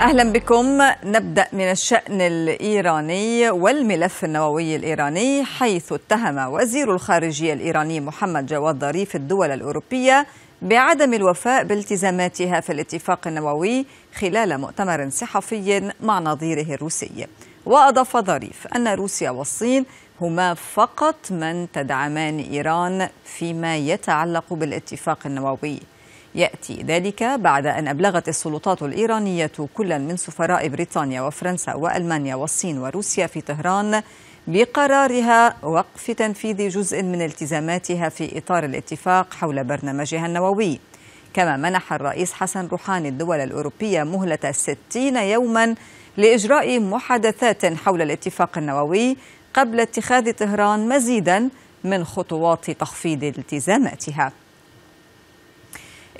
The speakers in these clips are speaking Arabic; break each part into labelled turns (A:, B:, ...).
A: اهلا بكم نبدا من الشان الايراني والملف النووي الايراني حيث اتهم وزير الخارجيه الايراني محمد جواد ظريف الدول الاوروبيه بعدم الوفاء بالتزاماتها في الاتفاق النووي خلال مؤتمر صحفي مع نظيره الروسي واضاف ظريف ان روسيا والصين هما فقط من تدعمان ايران فيما يتعلق بالاتفاق النووي يأتي ذلك بعد أن أبلغت السلطات الإيرانية كلا من سفراء بريطانيا وفرنسا وألمانيا والصين وروسيا في طهران بقرارها وقف تنفيذ جزء من التزاماتها في إطار الاتفاق حول برنامجها النووي كما منح الرئيس حسن روحاني الدول الأوروبية مهلة 60 يوما لإجراء محادثات حول الاتفاق النووي قبل اتخاذ طهران مزيدا من خطوات تخفيض التزاماتها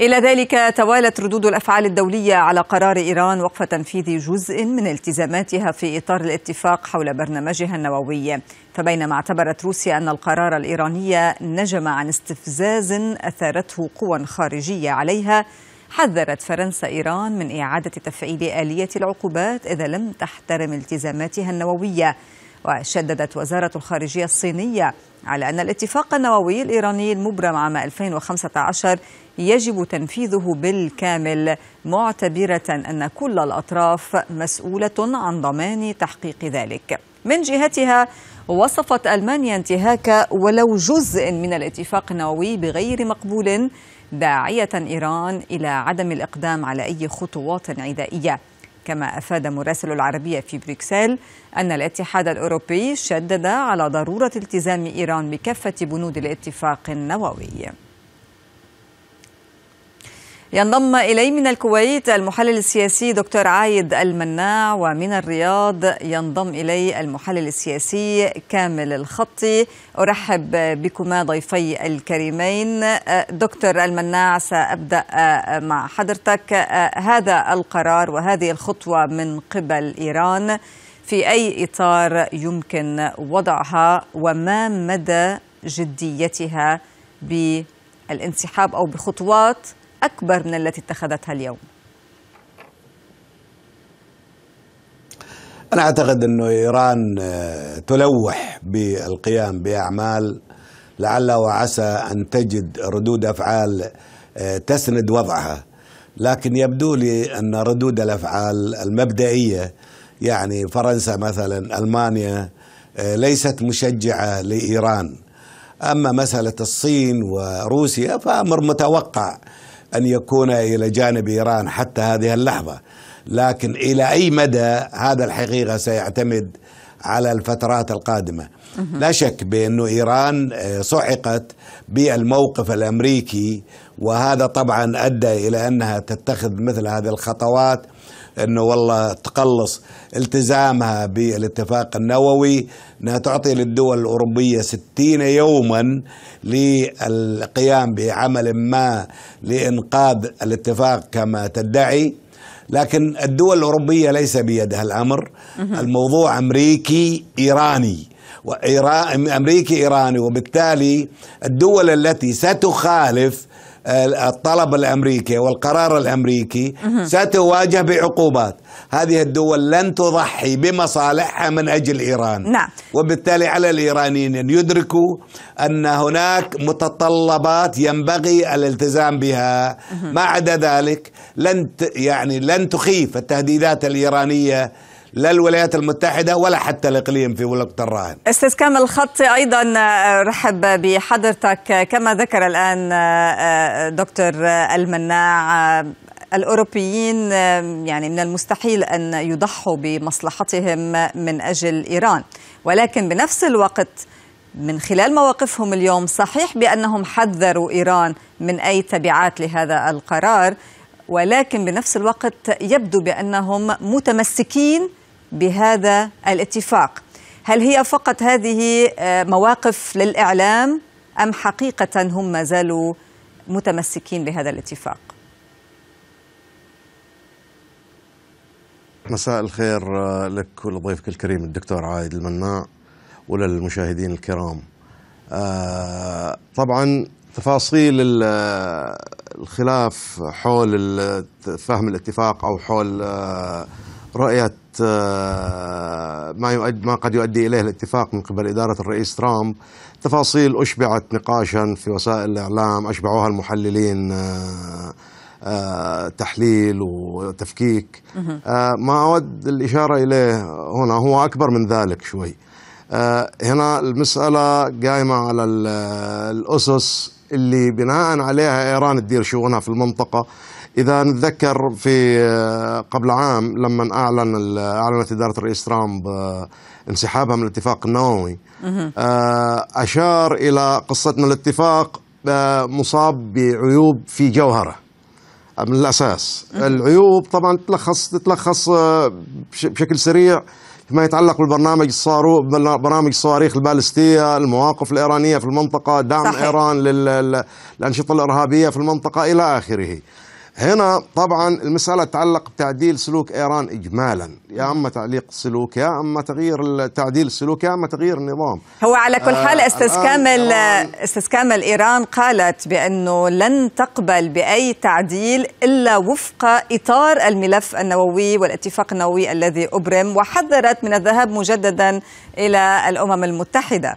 A: إلى ذلك توالت ردود الأفعال الدولية على قرار إيران وقف تنفيذ جزء من التزاماتها في إطار الاتفاق حول برنامجها النووي فبينما اعتبرت روسيا أن القرار الإيراني نجم عن استفزاز أثارته قوى خارجية عليها حذرت فرنسا إيران من إعادة تفعيل آلية العقوبات إذا لم تحترم التزاماتها النووية وشددت وزارة الخارجية الصينية على أن الاتفاق النووي الإيراني المبرم عام 2015 يجب تنفيذه بالكامل معتبرة أن كل الأطراف مسؤولة عن ضمان تحقيق ذلك من جهتها وصفت ألمانيا انتهاك ولو جزء من الاتفاق النووي بغير مقبول داعية إيران إلى عدم الإقدام على أي خطوات عدائية كما أفاد مراسل العربية في بروكسل أن الاتحاد الأوروبي شدد على ضرورة التزام إيران بكافة بنود الاتفاق النووي ينضم إلي من الكويت المحلل السياسي دكتور عايد المناع ومن الرياض ينضم إلي المحلل السياسي كامل الخطي أرحب بكما ضيفي الكريمين دكتور المناع سأبدأ مع حضرتك هذا القرار وهذه الخطوة من قبل إيران في أي إطار يمكن وضعها وما مدى جديتها بالانسحاب أو بخطوات أكبر من التي اتخذتها اليوم
B: أنا أعتقد أنه إيران آه، تلوح بالقيام بأعمال لعل وعسى أن تجد ردود أفعال آه، تسند وضعها لكن يبدو لي أن ردود الأفعال المبدئية يعني فرنسا مثلا ألمانيا آه، ليست مشجعة لإيران أما مسألة الصين وروسيا فأمر متوقع أن يكون إلى جانب إيران حتى هذه اللحظة لكن إلى أي مدى هذا الحقيقة سيعتمد على الفترات القادمة لا شك بأن إيران آه، صعقت بالموقف الأمريكي وهذا طبعا أدى إلى أنها تتخذ مثل هذه الخطوات انه والله تقلص التزامها بالاتفاق النووي انها تعطي للدول الاوروبيه 60 يوما للقيام بعمل ما لانقاذ الاتفاق كما تدعي لكن الدول الاوروبيه ليس بيدها الامر الموضوع امريكي ايراني امريكي ايراني وبالتالي الدول التي ستخالف الطلب الامريكي والقرار الامريكي ستواجه بعقوبات، هذه الدول لن تضحي بمصالحها من اجل ايران. نعم. وبالتالي على الايرانيين ان يدركوا ان هناك متطلبات ينبغي الالتزام بها، ما عدا ذلك لن يعني لن تخيف التهديدات الايرانيه لا الولايات المتحدة ولا حتى الإقليم في الوقت الراهن
A: أستاذ كامل الخط أيضا آه، رحب بحضرتك آه، كما ذكر الآن آه، دكتور المناع الأوروبيين يعني من المستحيل أن يضحوا بمصلحتهم من أجل إيران ولكن بنفس الوقت من خلال مواقفهم اليوم صحيح بأنهم حذروا إيران من أي تبعات لهذا القرار ولكن بنفس الوقت يبدو بأنهم متمسكين بهذا الاتفاق هل هي فقط هذه آه، مواقف للإعلام أم حقيقة هم ما زالوا متمسكين بهذا الاتفاق
C: مساء الخير آه، لك ولضيفك الكريم الدكتور عايد المناع وللمشاهدين الكرام آه، طبعا تفاصيل الخلاف حول فهم الاتفاق أو حول رؤية آه، ما يؤدي ما قد يؤدي اليه الاتفاق من قبل اداره الرئيس ترامب تفاصيل اشبعت نقاشا في وسائل الاعلام اشبعوها المحللين آه، آه، تحليل وتفكيك ما اود الاشاره اليه هنا هو اكبر من ذلك شوي هنا المساله قايمه على الاسس اللي بناء عليها ايران تدير شؤونها في المنطقه اذا نتذكر في آه، قبل عام لما اعلن اعلنت اداره الرئيس ترامب آه، انسحابها من الاتفاق النووي آه، اشار الى قصتنا الاتفاق مصاب بعيوب في جوهره من الاساس العيوب طبعا تلخص تتلخص بشكل سريع فيما يتعلق بالبرنامج الصاروخ برنامج الصواريخ البالستيه، المواقف الايرانيه في المنطقه، دعم صحيح. ايران للانشطه الارهابيه في المنطقه الى اخره. هنا طبعا المسألة تتعلق بتعديل سلوك إيران إجمالا يا أما تعليق السلوك يا أما تغيير تعديل السلوك يا أما تغيير النظام
A: هو على كل حال استاذ آه، كامل استاذ كامل إيران قالت بأنه لن تقبل بأي تعديل إلا وفق إطار الملف النووي والاتفاق النووي الذي أبرم وحذرت من الذهاب مجددا إلى الأمم المتحدة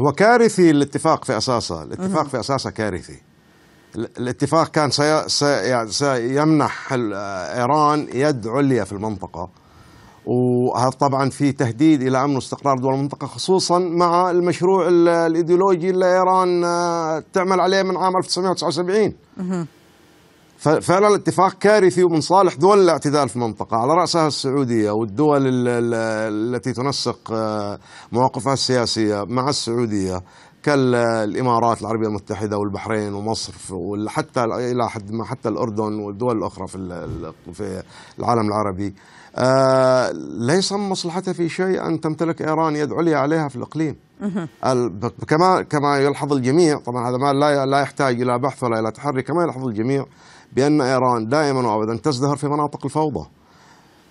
C: هو كارثي الاتفاق في أساسه الاتفاق في أساسه كارثي الاتفاق كان سي... سي... يعني سيمنح ايران يد عليا في المنطقه وهذا طبعا في تهديد الى امن واستقرار دول المنطقه خصوصا مع المشروع الايديولوجي اللي ايران آه، تعمل عليه من عام 1979 فعلا الاتفاق كارثي ومن صالح دول الاعتدال في المنطقة على رأسها السعودية والدول التي تنسق آه، مواقفها السياسية مع السعودية كالامارات العربيه المتحده والبحرين ومصر وحتى الى حد ما حتى الاردن والدول الاخرى في في العالم العربي آه، ليس من مصلحتها في شيء ان تمتلك ايران يد عليا عليها في الاقليم كما كما يلحظ الجميع طبعا هذا ما لا لا يحتاج الى بحث ولا الى تحري كما يلحظ الجميع بان ايران دائما وابدا تزدهر في مناطق الفوضى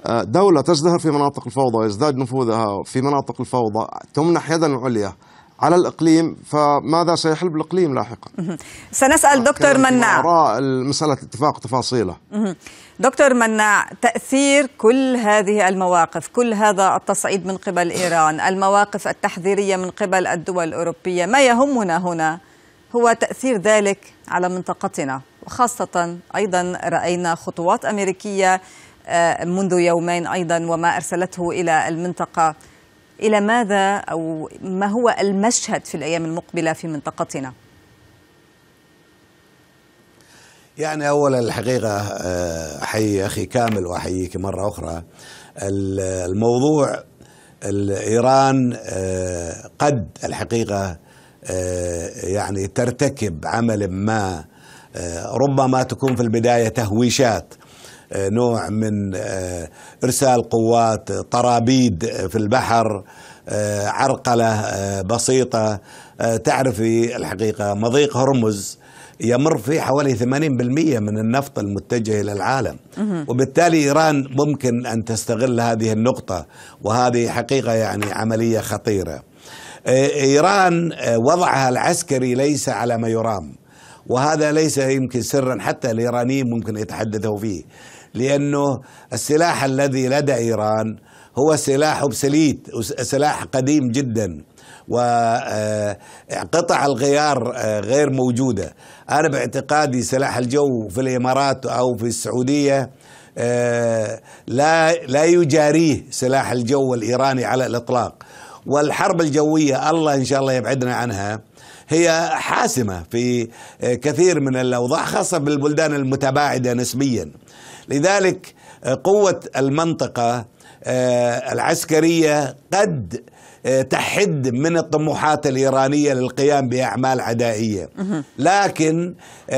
C: آه، دولة تزدهر في مناطق الفوضى ويزداد نفوذها في مناطق الفوضى تمنح يدا عليا على الإقليم فماذا سيحل بالإقليم لاحقا
A: سنسأل دكتور مناع
C: وراء مسألة الاتفاق تفاصيله
A: دكتور مناع تأثير كل هذه المواقف كل هذا التصعيد من قبل إيران المواقف التحذيرية من قبل الدول الأوروبية ما يهمنا هنا هو تأثير ذلك على منطقتنا وخاصة أيضا رأينا خطوات أمريكية آه، منذ يومين أيضا وما أرسلته إلى المنطقة إلى ماذا أو ما هو المشهد في الأيام المقبلة في منطقتنا؟
B: يعني أولا الحقيقة آه، أحيي أخي كامل وأحييك مرة أخرى الموضوع إيران آه، قد الحقيقة آه، يعني ترتكب عمل ما ربما تكون في البداية تهويشات نوع من آه، ارسال قوات طرابيد آه، في البحر آه، عرقله بسيطه تعرفي الحقيقه مضيق هرمز يمر فيه حوالي 80% من النفط المتجه الى العالم وبالتالي ايران ممكن ان تستغل هذه النقطه وهذه حقيقه يعني عمليه خطيره ايران وضعها العسكري ليس على ما يرام وهذا ليس يمكن سرا حتى الايرانيين ممكن يتحدثوا فيه لأنه السلاح الذي لدى إيران هو سلاح أوبسليت سلاح قديم جدا وقطع آه، الغيار آه، غير موجودة أنا باعتقادي سلاح الجو في الإمارات أو في السعودية آه، لا لا يجاريه سلاح الجو الإيراني على الإطلاق والحرب الجوية الله إن شاء الله يبعدنا عنها هي حاسمة في كثير من الأوضاع خاصة بالبلدان المتباعدة نسبيا لذلك آه، قوة المنطقة آه، العسكرية قد آه، تحد من الطموحات الإيرانية للقيام بأعمال عدائية لكن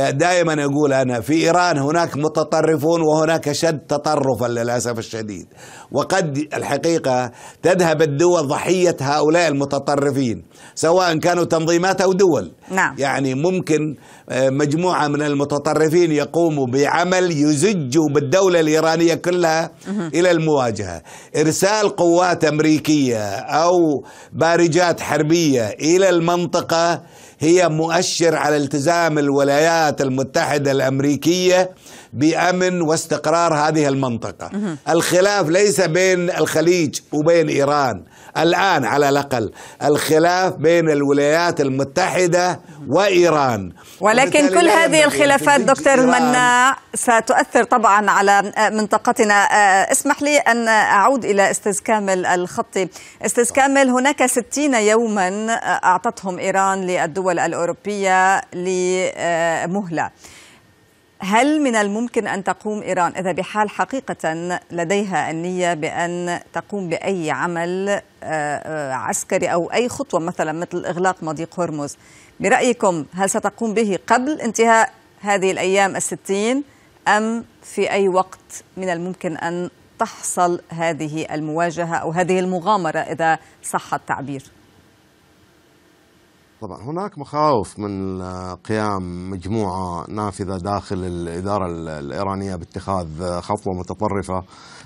B: دائما أقول أنا في إيران هناك متطرفون وهناك شد تطرفا للأسف الشديد وقد الحقيقة تذهب الدول ضحية هؤلاء المتطرفين سواء كانوا تنظيمات أو دول نعم. يعني ممكن آه، مجموعة من المتطرفين يقوموا بعمل يزج بالدولة الإيرانية كلها مه. إلى المواجهة إرسال قوات أمريكية أو بارجات حربية إلى المنطقة هي مؤشر على التزام الولايات المتحدة الأمريكية بأمن واستقرار هذه المنطقة مه. الخلاف ليس بين الخليج وبين إيران الآن على الأقل الخلاف بين الولايات المتحدة وإيران ولكن كل هذه الخلافات دكتور المناع
A: ستؤثر طبعا على منطقتنا آه، اسمح لي أن أعود إلى أستاذ كامل الخطي أستاذ كامل هناك ستين يوما أعطتهم إيران للدول الأوروبية لمهلة هل من الممكن أن تقوم إيران إذا بحال حقيقة لديها النية بأن تقوم بأي عمل آه، آه، عسكري أو أي خطوة مثلا مثل إغلاق مضيق هرمز برأيكم هل ستقوم به قبل انتهاء هذه الأيام الستين أم في أي وقت من الممكن أن تحصل هذه المواجهة أو هذه المغامرة إذا صح التعبير؟
C: طبعا هناك مخاوف من قيام مجموعه نافذه داخل الاداره الايرانيه باتخاذ خطوه متطرفه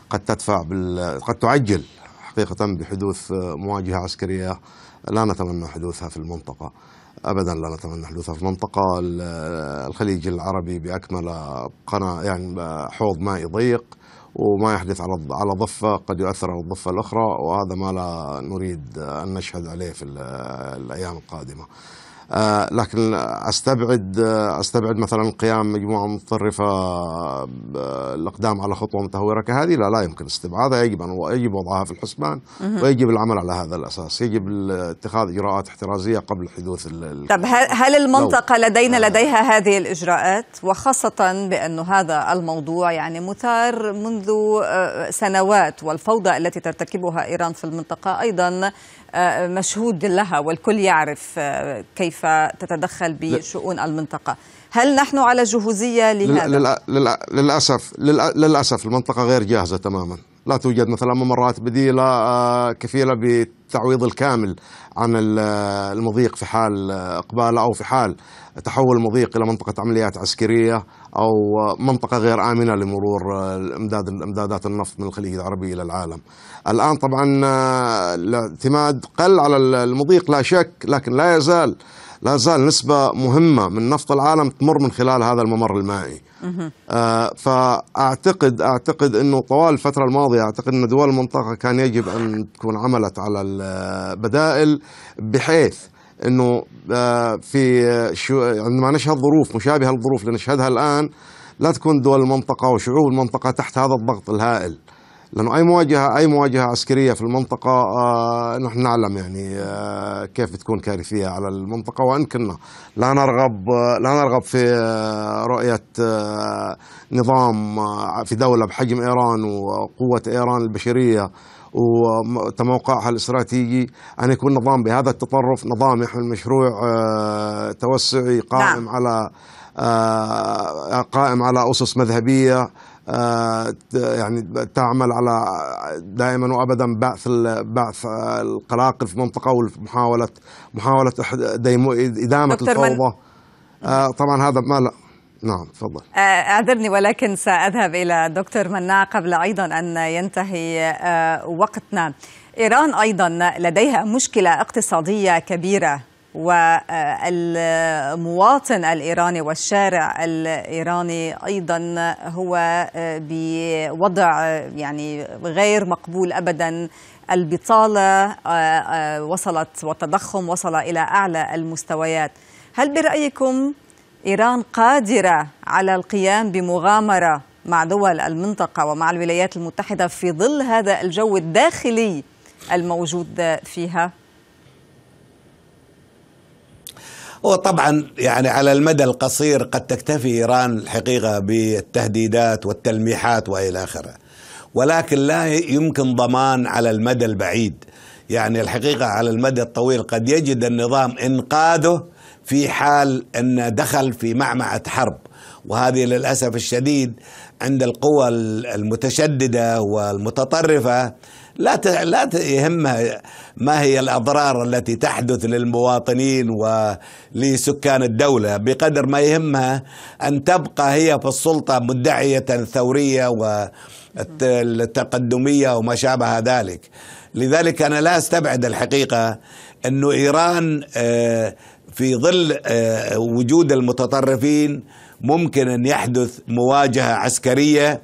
C: قد تدفع بال... قد تعجل حقيقه بحدوث مواجهه عسكريه لا نتمنى حدوثها في المنطقه ابدا لا نتمنى حدوثها في المنطقه الخليج العربي باكمله قناه يعني حوض مائي ضيق وما يحدث على على ضفه قد يؤثر على الضفه الاخرى وهذا ما لا نريد ان نشهد عليه في الايام القادمه. آه، لكن استبعد آه، استبعد مثلا قيام مجموعه متطرفه آه، الاقدام على خطوه متهوره كهذه لا لا يمكن استبعادها يجب ان يجب وضعها في الحسبان ويجب العمل على هذا الاساس يجب اتخاذ اجراءات احترازيه قبل حدوث طب
A: هل المنطقه لدينا لديها هذه الاجراءات وخاصه بانه هذا الموضوع يعني مثار منذ سنوات والفوضى التي ترتكبها ايران في المنطقه ايضا آه، مشهود لها والكل يعرف آه، كيف تتدخل بشؤون المنطقة هل نحن على جهوزية لهذا؟
C: للأسف للأسف المنطقة غير جاهزة تماما لا توجد مثلا ممرات بديلة آه، كفيلة بالتعويض الكامل عن آه، المضيق في حال آه، إقباله أو في حال تحول المضيق إلى منطقة عمليات عسكرية أو منطقة غير آمنة لمرور إمداد إمدادات النفط من الخليج العربي إلى العالم الآن طبعا الاعتماد قل على المضيق لا شك لكن لا يزال لا زال نسبة مهمة من نفط العالم تمر من خلال هذا الممر المائي آه، فاعتقد اعتقد انه طوال الفتره الماضيه اعتقد ان دول المنطقه كان يجب ان تكون عملت على البدائل بحيث انه آه، في عندما نشهد ظروف مشابهه للظروف اللي نشهدها الان لا تكون دول المنطقه وشعوب المنطقه تحت هذا الضغط الهائل. لانه اي مواجهه اي مواجهه عسكريه في المنطقه آه، نحن نعلم يعني آه، كيف تكون كارثيه على المنطقه وان كنا لا نرغب آه، لا نرغب في رؤيه نظام في دوله بحجم ايران وقوه ايران البشريه وتموقعها الاستراتيجي ان يكون نظام بهذا التطرف نظام يحمل مشروع توسعي قائم نعم. على قائم على اسس مذهبيه آه، يعني تعمل على دائما وابدا بعث بعث آه، القلاقل في المنطقه ومحاوله محاوله ادامه الفوضى آه، طبعا هذا ما لا نعم تفضل
A: اعذرني ولكن ساذهب الى دكتور مناع قبل ايضا ان ينتهي وقتنا ايران ايضا لديها مشكله اقتصاديه كبيره والمواطن الايراني والشارع الايراني ايضا هو بوضع يعني غير مقبول ابدا البطاله آه، آه، وصلت والتضخم وصل الى اعلى المستويات هل برايكم ايران قادره على القيام بمغامره مع دول المنطقه ومع الولايات المتحده في ظل هذا الجو الداخلي الموجود فيها
B: وطبعا يعني على المدى القصير قد تكتفي إيران الحقيقة بالتهديدات والتلميحات وإلى آخره ولكن لا يمكن ضمان على المدى البعيد يعني الحقيقة على المدى الطويل قد يجد النظام إنقاذه في حال أن دخل في معمعة حرب وهذه للأسف الشديد عند القوى المتشددة والمتطرفة لا ت... لا يهمها ما هي الاضرار التي تحدث للمواطنين ولسكان الدوله بقدر ما يهمها ان تبقى هي في السلطه مدعيه الثوريه والتقدميه وما شابه ذلك لذلك انا لا استبعد الحقيقه انه ايران آه، في ظل آه، وجود المتطرفين ممكن ان يحدث مواجهه عسكريه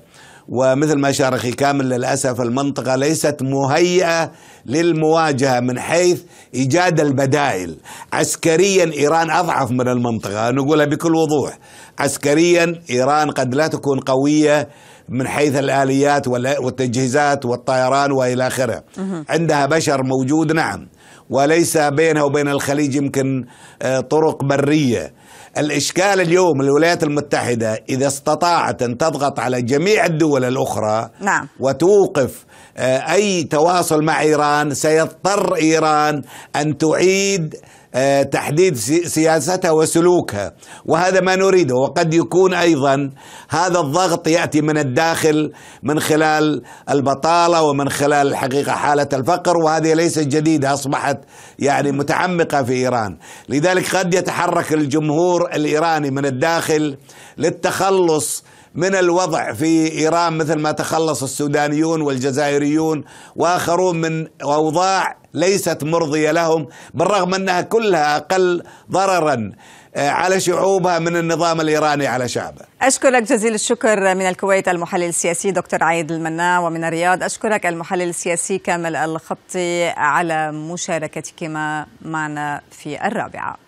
B: ومثل ما شارك اخي كامل للاسف المنطقه ليست مهيئه للمواجهه من حيث ايجاد البدائل عسكريا ايران اضعف من المنطقه نقولها بكل وضوح عسكريا ايران قد لا تكون قويه من حيث الاليات والتجهيزات والطيران والى اخره عندها بشر موجود نعم وليس بينها وبين الخليج يمكن آه، طرق بريه الإشكال اليوم الولايات المتحدة إذا استطاعت أن تضغط على جميع الدول الأخرى نعم. وتوقف آه، أي تواصل مع إيران سيضطر إيران أن تعيد آه، تحديد سياستها وسلوكها وهذا ما نريده وقد يكون ايضا هذا الضغط ياتي من الداخل من خلال البطاله ومن خلال الحقيقه حاله الفقر وهذه ليست جديده اصبحت يعني متعمقه في ايران لذلك قد يتحرك الجمهور الايراني من الداخل للتخلص من الوضع في إيران مثل ما تخلص السودانيون والجزائريون وآخرون من أوضاع ليست مرضية لهم بالرغم أنها كلها أقل ضررا آه، على شعوبها من النظام الإيراني على شعبه
A: أشكرك جزيل الشكر من الكويت المحلل السياسي دكتور عيد المنا ومن الرياض أشكرك المحلل السياسي كامل الخطي على مشاركتكما معنا في الرابعة